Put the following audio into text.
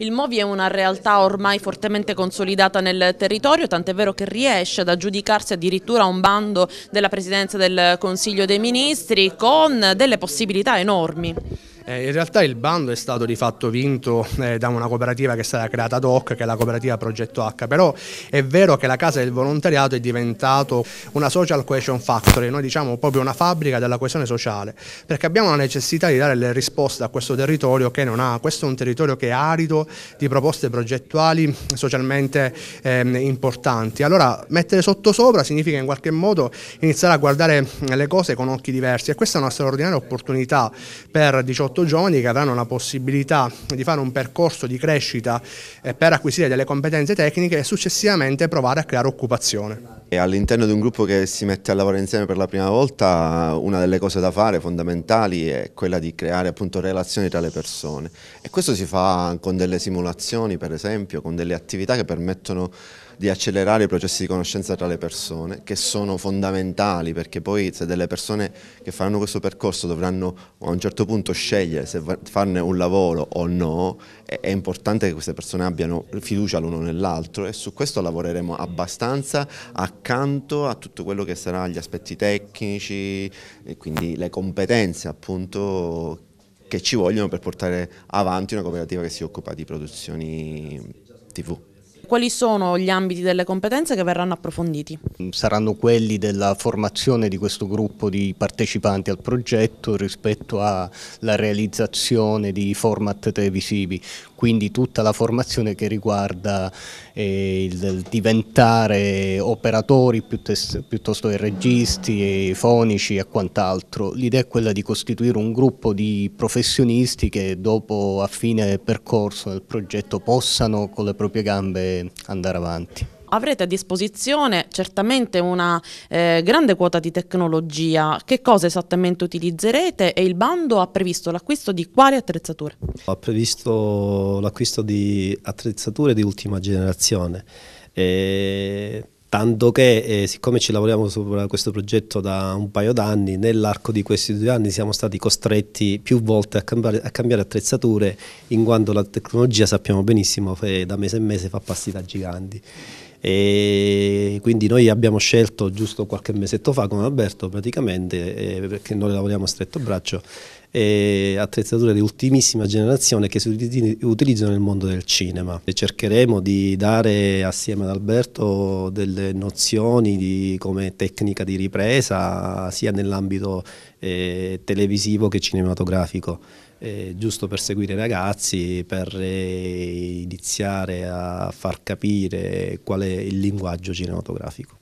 Il Movi è una realtà ormai fortemente consolidata nel territorio, tant'è vero che riesce ad aggiudicarsi addirittura un bando della Presidenza del Consiglio dei Ministri con delle possibilità enormi. Eh, in realtà il bando è stato di fatto vinto eh, da una cooperativa che è stata creata ad hoc, che è la cooperativa Progetto H, però è vero che la Casa del Volontariato è diventato una social cohesion factory, noi diciamo proprio una fabbrica della coesione sociale, perché abbiamo la necessità di dare le risposte a questo territorio che non ha, questo è un territorio che è arido di proposte progettuali socialmente eh, importanti. Allora mettere sotto sopra significa in qualche modo iniziare a guardare le cose con occhi diversi e questa è una straordinaria opportunità per 18 molto giovani che avranno la possibilità di fare un percorso di crescita eh, per acquisire delle competenze tecniche e successivamente provare a creare occupazione. All'interno di un gruppo che si mette a lavorare insieme per la prima volta una delle cose da fare fondamentali è quella di creare appunto relazioni tra le persone e questo si fa con delle simulazioni per esempio, con delle attività che permettono di accelerare i processi di conoscenza tra le persone che sono fondamentali perché poi se delle persone che faranno questo percorso dovranno a un certo punto scegliere se farne un lavoro o no è importante che queste persone abbiano fiducia l'uno nell'altro e su questo lavoreremo abbastanza accanto a tutto quello che sarà gli aspetti tecnici e quindi le competenze appunto che ci vogliono per portare avanti una cooperativa che si occupa di produzioni TV. Quali sono gli ambiti delle competenze che verranno approfonditi? Saranno quelli della formazione di questo gruppo di partecipanti al progetto rispetto alla realizzazione di format televisivi, quindi tutta la formazione che riguarda eh, il diventare operatori piuttosto che registi, fonici e quant'altro. L'idea è quella di costituire un gruppo di professionisti che dopo a fine percorso del progetto possano con le proprie gambe andare avanti. Avrete a disposizione certamente una eh, grande quota di tecnologia. Che cosa esattamente utilizzerete e il bando ha previsto l'acquisto di quali attrezzature? Ha previsto l'acquisto di attrezzature di ultima generazione. E tanto che eh, siccome ci lavoriamo su questo progetto da un paio d'anni, nell'arco di questi due anni siamo stati costretti più volte a cambiare, a cambiare, attrezzature, in quanto la tecnologia sappiamo benissimo che da mese in mese fa passi da giganti. E quindi noi abbiamo scelto giusto qualche mesetto fa con Alberto praticamente, eh, perché noi lavoriamo a stretto braccio, eh, attrezzature di ultimissima generazione che si utilizzano nel mondo del cinema. E cercheremo di dare assieme ad Alberto delle nozioni di, come tecnica di ripresa sia nell'ambito eh, televisivo che cinematografico eh, giusto per seguire i ragazzi, per eh, iniziare a far capire qual è il linguaggio cinematografico.